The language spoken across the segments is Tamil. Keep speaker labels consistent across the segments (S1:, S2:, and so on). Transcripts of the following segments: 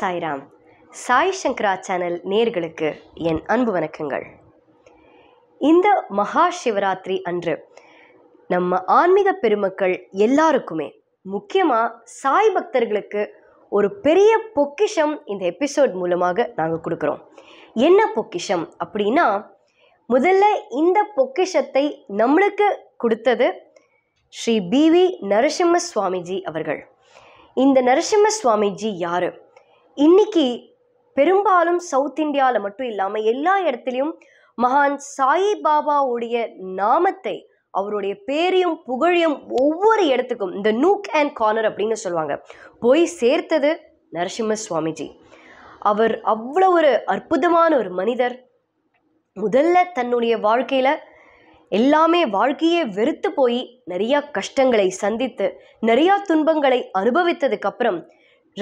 S1: சாய்ராம் சாய் சங்கரா சேனல் நேர்களுக்கு என் அன்பு வணக்கங்கள் இந்த மகா சிவராத்திரி அன்று நம்ம ஆன்மீக பெருமக்கள் எல்லாருக்குமே முக்கியமாக சாய் பக்தர்களுக்கு ஒரு பெரிய பொக்கிஷம் இந்த எபிசோட் மூலமாக நாங்கள் கொடுக்குறோம் என்ன பொக்கிஷம் அப்படின்னா முதல்ல இந்த பொக்கிஷத்தை நம்மளுக்கு கொடுத்தது ஸ்ரீ பி வி நரசிம்ம சுவாமிஜி அவர்கள் இந்த நரசிம்ம சுவாமிஜி யார் இன்னைக்கு பெரும்பாலும் சவுத் இந்தியாவில் மட்டும் இல்லாமல் எல்லா இடத்துலையும் மகான் சாயி பாபாவுடைய நாமத்தை அவருடைய பேரையும் புகழையும் ஒவ்வொரு இடத்துக்கும் இந்த நூக் அண்ட் கார்னர் அப்படின்னு சொல்லுவாங்க போய் சேர்த்தது நரசிம்ம சுவாமிஜி அவர் அவ்வளோ ஒரு அற்புதமான ஒரு மனிதர் முதல்ல தன்னுடைய வாழ்க்கையில் எல்லாமே வாழ்க்கையே வெறுத்து போய் நிறையா கஷ்டங்களை சந்தித்து நிறையா துன்பங்களை அனுபவித்ததுக்கப்புறம்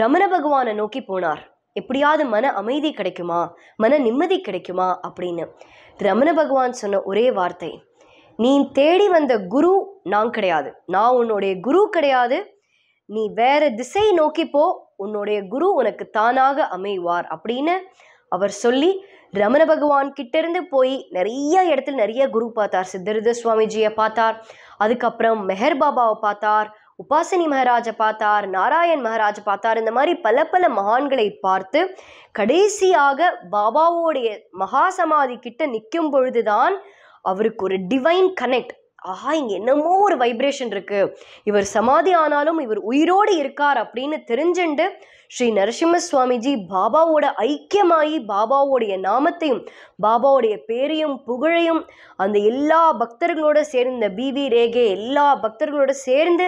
S1: ரமண பகவானை நோக்கி போனார் எப்படியாவது மன அமைதி கிடைக்குமா மன நிம்மதி கிடைக்குமா அப்படின்னு ரமண பகவான் சொன்ன ஒரே வார்த்தை நீ தேடி வந்த குரு நான் கிடையாது நான் உன்னுடைய குரு கிடையாது நீ வேற திசை நோக்கி போ உன்னுடைய குரு உனக்கு தானாக அமைவார் அப்படின்னு அவர் சொல்லி ரமண பகவான் இருந்து போய் நிறைய இடத்துல நிறைய குரு பார்த்தார் சித்தருத சுவாமிஜியை பார்த்தார் அதுக்கப்புறம் மெஹர் பாபாவை பார்த்தார் உபாசினி மகராஜ பார்த்தார் நாராயண் மகராஜ பார்த்தார் இந்த மாதிரி பல பல மகான்களை பார்த்து கடைசியாக பாபாவோடைய மகாசமாதி கிட்ட நிற்கும் பொழுதுதான் அவருக்கு ஒரு டிவைன் கனெக்ட் ஆஹா இங்கே என்னமோ ஒரு வைப்ரேஷன் இருக்குது இவர் சமாதி ஆனாலும் இவர் உயிரோடு இருக்கார் அப்படின்னு தெரிஞ்சுண்டு ஸ்ரீ நரசிம்ம சுவாமிஜி பாபாவோட ஐக்கியமாயி பாபாவோடைய நாமத்தையும் பாபாவுடைய பேரையும் புகழையும் அந்த எல்லா பக்தர்களோட சேர்ந்த பிவி ரேகே எல்லா பக்தர்களோட சேர்ந்து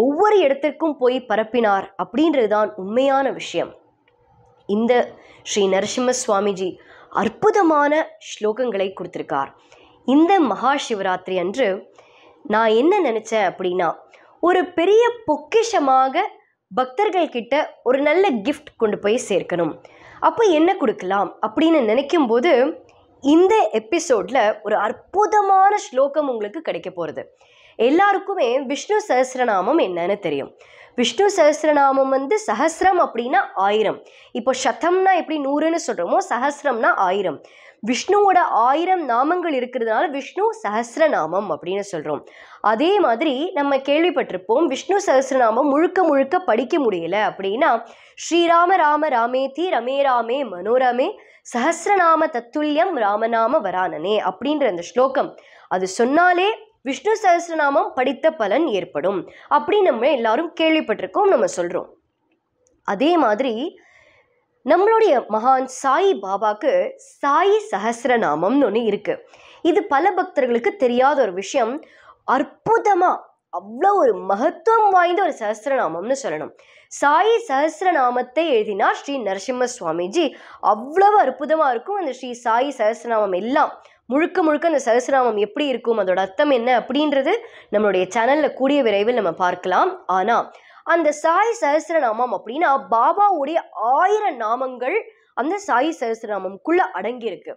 S1: ஒவ்வொரு இடத்திற்கும் போய் பரப்பினார் அப்படின்றது தான் உண்மையான விஷயம் இந்த ஸ்ரீ நரசிம்ம சுவாமிஜி அற்புதமான ஸ்லோகங்களை கொடுத்திருக்கார் இந்த மகா சிவராத்திரி அன்று நான் என்ன நினச்சேன் அப்படின்னா ஒரு பெரிய பொக்கிஷமாக பக்தர்கள் கிட்ட ஒரு நல்ல கிஃப்ட் கொண்டு போய் சேர்க்கணும் அப்போ என்ன கொடுக்கலாம் அப்படின்னு நினைக்கும் போது இந்த எபிசோடில் ஒரு அற்புதமான ஸ்லோகம் உங்களுக்கு கிடைக்க போகிறது எல்லாருக்குமே விஷ்ணு சஹசிரநாமம் என்னன்னு தெரியும் விஷ்ணு சஹசிரநாமம் வந்து சஹசிரம் அப்படின்னா ஆயிரம் இப்போ சதம்னா எப்படி நூறுன்னு சொல்கிறோமோ சஹசிரம்னா ஆயிரம் விஷ்ணுவோட ஆயிரம் நாமங்கள் இருக்கிறதுனால விஷ்ணு சஹசிரநாமம் அப்படின்னு சொல்கிறோம் அதே மாதிரி நம்ம கேள்விப்பட்டிருப்போம் விஷ்ணு சஹசிரநாமம் முழுக்க முழுக்க படிக்க முடியல அப்படின்னா ஸ்ரீராம ராம ராமேதி ரமே ராமே மனோரமே சஹசிரநாம தத்துல்யம் ராமநாம வரானனே அப்படின்ற அந்த ஸ்லோகம் அது சொன்னாலே விஷ்ணு சகசிரநாமம் படித்த பலன் ஏற்படும் அப்படின்னு நம்ம எல்லாரும் கேள்விப்பட்டிருக்கோம் நம்ம சொல்கிறோம் அதே மாதிரி நம்மளுடைய மகான் சாயி பாபாக்கு சாயி சகசிரநாமம்னு ஒன்று இருக்குது இது பல பக்தர்களுக்கு தெரியாத ஒரு விஷயம் அற்புதமாக அவ்வளோ ஒரு மகத்துவம் வாய்ந்த ஒரு சகசிரநாமம்னு சொல்லணும் சாயி சகசிரநாமத்தை எழுதினா ஸ்ரீ நரசிம்ம சுவாமிஜி அவ்வளவு அற்புதமாக இருக்கும் அந்த ஸ்ரீ சாயி சகசிரநாமம் எல்லாம் முழுக்க முழுக்க அந்த சகசிராமம் எப்படி இருக்கும் அதோட அர்த்தம் என்ன அப்படின்றது நம்மளுடைய சேனலில் கூடிய விரைவில் நம்ம பார்க்கலாம் ஆனால் அந்த சாய் சகசிரநாமம் அப்படின்னா பாபாவுடைய ஆயிரம் நாமங்கள் அந்த சாய் சகசிரநாமம்குள்ளே அடங்கியிருக்கு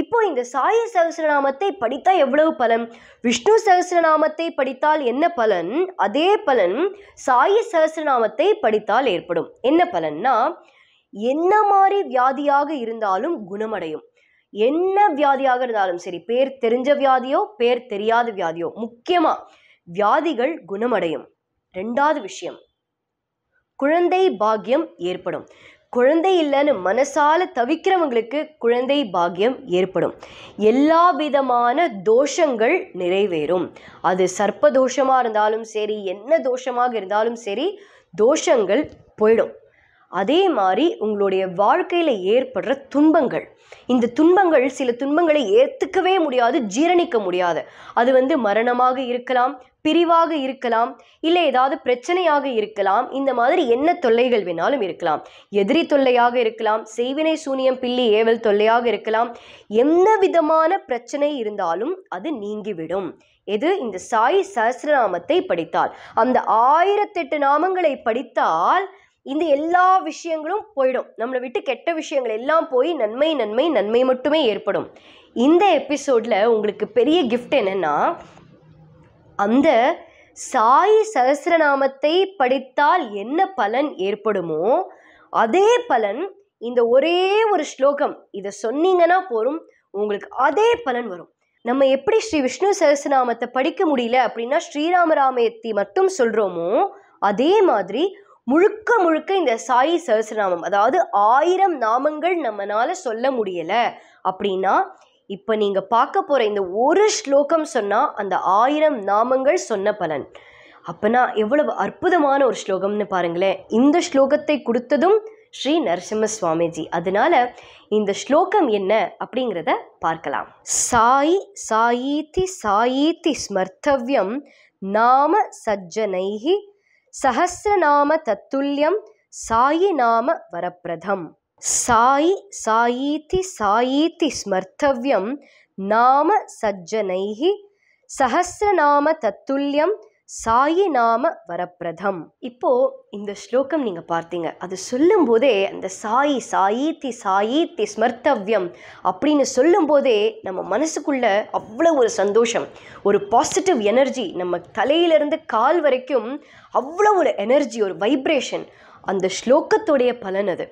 S1: இப்போ இந்த சாய சகசிரநாமத்தை படித்தால் எவ்வளவு பலன் விஷ்ணு சகசிரநாமத்தை படித்தால் என்ன பலன் அதே பலன் சாய் சகசிரநாமத்தை படித்தால் ஏற்படும் என்ன பலன்னா என்ன மாதிரி வியாதியாக இருந்தாலும் குணமடையும் என்ன வியாதியாக இருந்தாலும் சரி பேர் தெரிஞ்ச வியாதியோ பேர் தெரியாத வியாதியோ முக்கியமாக வியாதிகள் குணமடையும் ரெண்டாவது விஷயம் குழந்தை பாக்கியம் ஏற்படும் குழந்தை இல்லைன்னு மனசால தவிக்கிறவங்களுக்கு குழந்தை பாக்கியம் ஏற்படும் எல்லா விதமான தோஷங்கள் நிறைவேறும் அது சர்ப்ப தோஷமாக இருந்தாலும் சரி என்ன தோஷமாக இருந்தாலும் சரி தோஷங்கள் போயிடும் அதே மாதிரி உங்களுடைய வாழ்க்கையில் ஏற்படுற துன்பங்கள் இந்த துன்பங்கள் சில துன்பங்களை ஏற்றுக்கவே முடியாது ஜீரணிக்க முடியாது அது வந்து மரணமாக இருக்கலாம் பிரிவாக இருக்கலாம் இல்லை ஏதாவது பிரச்சனையாக இருக்கலாம் இந்த மாதிரி என்ன தொல்லைகள் வேணாலும் இருக்கலாம் எதிரி தொல்லையாக இருக்கலாம் செய்வினை சூனியம் பில்லி ஏவல் தொல்லையாக இருக்கலாம் என்ன விதமான பிரச்சனை இருந்தாலும் அது நீங்கிவிடும் எது இந்த சாய் சஹசிரநாமத்தை படித்தால் அந்த ஆயிரத்தெட்டு நாமங்களை படித்தால் இந்த எல்லா விஷயங்களும் போயிடும் நம்மளை விட்டு கெட்ட விஷயங்கள் எல்லாம் போய் நன்மை நன்மை நன்மை மட்டுமே ஏற்படும் இந்த எபிசோடில் உங்களுக்கு பெரிய கிஃப்ட் என்னென்னா அந்த சாய் சகசிரநாமத்தை படித்தால் என்ன பலன் ஏற்படுமோ அதே பலன் இந்த ஒரே ஒரு ஸ்லோகம் இதை சொன்னீங்கன்னா போரும் உங்களுக்கு அதே பலன் வரும் நம்ம எப்படி ஸ்ரீ விஷ்ணு சகசிரநாமத்தை படிக்க முடியல அப்படின்னா ஸ்ரீராமராமயத்தை மட்டும் சொல்கிறோமோ அதே மாதிரி முழுக்க முழுக்க இந்த சாயி சஹசிரநாமம் அதாவது ஆயிரம் நாமங்கள் நம்மளால சொல்ல முடியல அப்படின்னா இப்போ நீங்கள் பார்க்க போகிற இந்த ஒரு ஸ்லோகம் சொன்னால் அந்த ஆயிரம் நாமங்கள் சொன்ன பலன் அப்பனா எவ்வளவு அற்புதமான ஒரு ஸ்லோகம்னு பாருங்களேன் இந்த ஸ்லோகத்தை கொடுத்ததும் ஸ்ரீ நரசிம்ம சுவாமிஜி அதனால இந்த ஸ்லோகம் என்ன அப்படிங்கிறத பார்க்கலாம் சாய் சாயீதி சாயித்தி ஸ்மர்த்தவ்யம் நாம சஜ்ஜனைகி சஹசிரநாம தத்துல்யம் சாயி நாம வரப்பிரதம் சாயி சாயீதி சாயீதி ஸ்மர்த்தவ்யம் நாம சஜ்ஜனைஹி சஹசிரநாம தத்துல்யம் சாயி நாம வரப்பிரதம் இப்போ இந்த ஸ்லோகம் நீங்க பார்த்தீங்க அது சொல்லும் போதே அந்த சாயி சாயி தி சாயி தி ஸ்மர்த்தவ்யம் அப்படின்னு சொல்லும் போதே நம்ம மனசுக்குள்ள அவ்வளோ ஒரு சந்தோஷம் ஒரு பாசிட்டிவ் எனர்ஜி நம்ம தலையிலிருந்து கால் வரைக்கும் அவ்வளோ ஒரு எனர்ஜி ஒரு வைப்ரேஷன் அந்த ஸ்லோகத்துடைய பலன் அது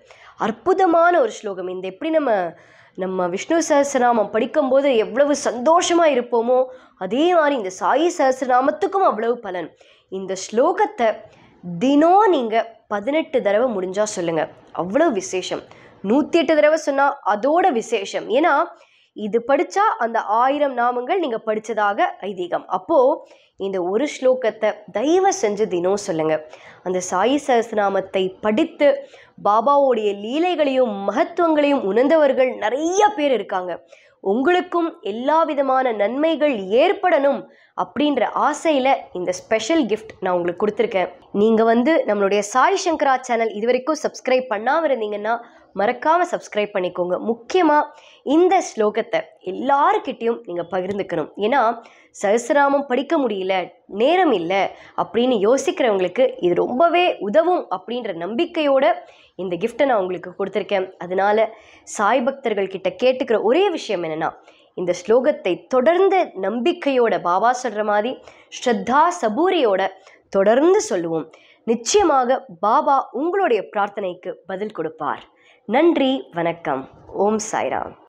S1: அற்புதமான ஒரு ஸ்லோகம் இந்த எப்படி நம்ம நம்ம விஷ்ணு சஹசிரநாமம் படிக்கும்போது எவ்வளவு சந்தோஷமாக இருப்போமோ அதே மாதிரி இந்த சாயி சஹசிரநாமத்துக்கும் அவ்வளவு பலன் இந்த ஸ்லோகத்தை தினம் நீங்கள் பதினெட்டு தடவை முடிஞ்சால் சொல்லுங்கள் அவ்வளோ விசேஷம் நூற்றி எட்டு தடவை சொன்னால் அதோட விசேஷம் ஏன்னா இது படித்தா அந்த ஆயிரம் நாமங்கள் நீங்கள் படித்ததாக ஐதீகம் அப்போது இந்த ஒரு ஸ்லோகத்தை தயவு செஞ்சு தினம் சொல்லுங்கள் அந்த சாயி சஹசநாமத்தை படித்து பாபாவுடைய லீலைகளையும் மகத்துவங்களையும் உணர்ந்தவர்கள் நிறைய பேர் இருக்காங்க உங்களுக்கும் எல்லா விதமான நன்மைகள் ஏற்படணும் அப்படின்ற ஆசையில் இந்த ஸ்பெஷல் கிஃப்ட் நான் உங்களுக்கு கொடுத்துருக்கேன் நீங்கள் வந்து நம்மளுடைய சாய் சங்கரா சேனல் இது வரைக்கும் சப்ஸ்கிரைப் பண்ணாமல் இருந்தீங்கன்னா மறக்காமல் சப்ஸ்கிரைப் பண்ணிக்கோங்க முக்கியமாக இந்த ஸ்லோகத்தை எல்லாருக்கிட்டேயும் நீங்கள் பகிர்ந்துக்கணும் ஏன்னா சஹசிராமம் படிக்க முடியல நேரம் இல்லை அப்படின்னு யோசிக்கிறவங்களுக்கு இது ரொம்பவே உதவும் அப்படின்ற நம்பிக்கையோட இந்த கிஃப்ட்டை நான் உங்களுக்கு கொடுத்துருக்கேன் அதனால் சாய் பக்தர்கள் கிட்ட கேட்டுக்கிற ஒரே விஷயம் என்னென்னா இந்த ஸ்லோகத்தை தொடர்ந்து நம்பிக்கையோட பாபா சொல்கிற மாதிரி ஸ்ரத்தா சபூரியோட தொடர்ந்து சொல்லுவோம் நிச்சயமாக பாபா உங்களுடைய பிரார்த்தனைக்கு பதில் கொடுப்பார் நன்றி வணக்கம் ஓம் சாய்ராம்